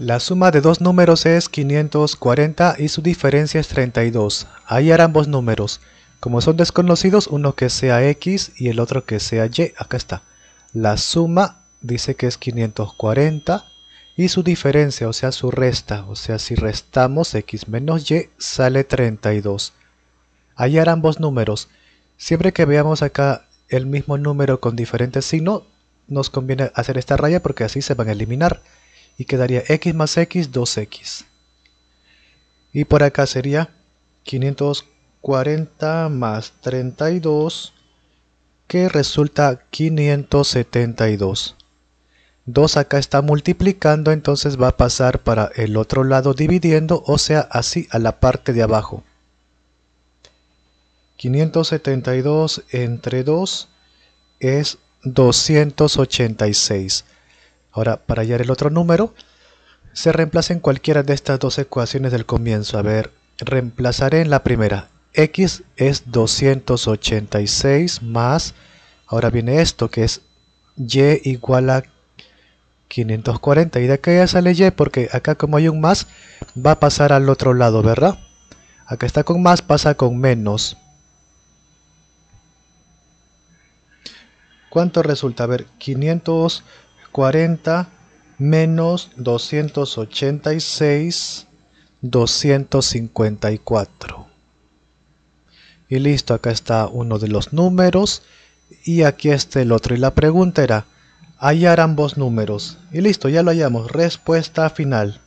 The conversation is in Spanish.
La suma de dos números es 540 y su diferencia es 32. Hallar ambos números. Como son desconocidos, uno que sea x y el otro que sea y. Acá está. La suma dice que es 540 y su diferencia, o sea su resta. O sea, si restamos x menos y, sale 32. Hallar ambos números. Siempre que veamos acá el mismo número con diferentes signos, nos conviene hacer esta raya porque así se van a eliminar y quedaría x más x 2x y por acá sería 540 más 32 que resulta 572 2 acá está multiplicando entonces va a pasar para el otro lado dividiendo o sea así a la parte de abajo 572 entre 2 es 286 Ahora, para hallar el otro número, se reemplaza en cualquiera de estas dos ecuaciones del comienzo. A ver, reemplazaré en la primera. X es 286 más, ahora viene esto que es Y igual a 540. Y de acá ya sale Y porque acá como hay un más, va a pasar al otro lado, ¿verdad? Acá está con más, pasa con menos. ¿Cuánto resulta? A ver, 500... 40 menos 286, 254. Y listo, acá está uno de los números y aquí está el otro. Y la pregunta era, hallar ambos números. Y listo, ya lo hallamos. Respuesta final.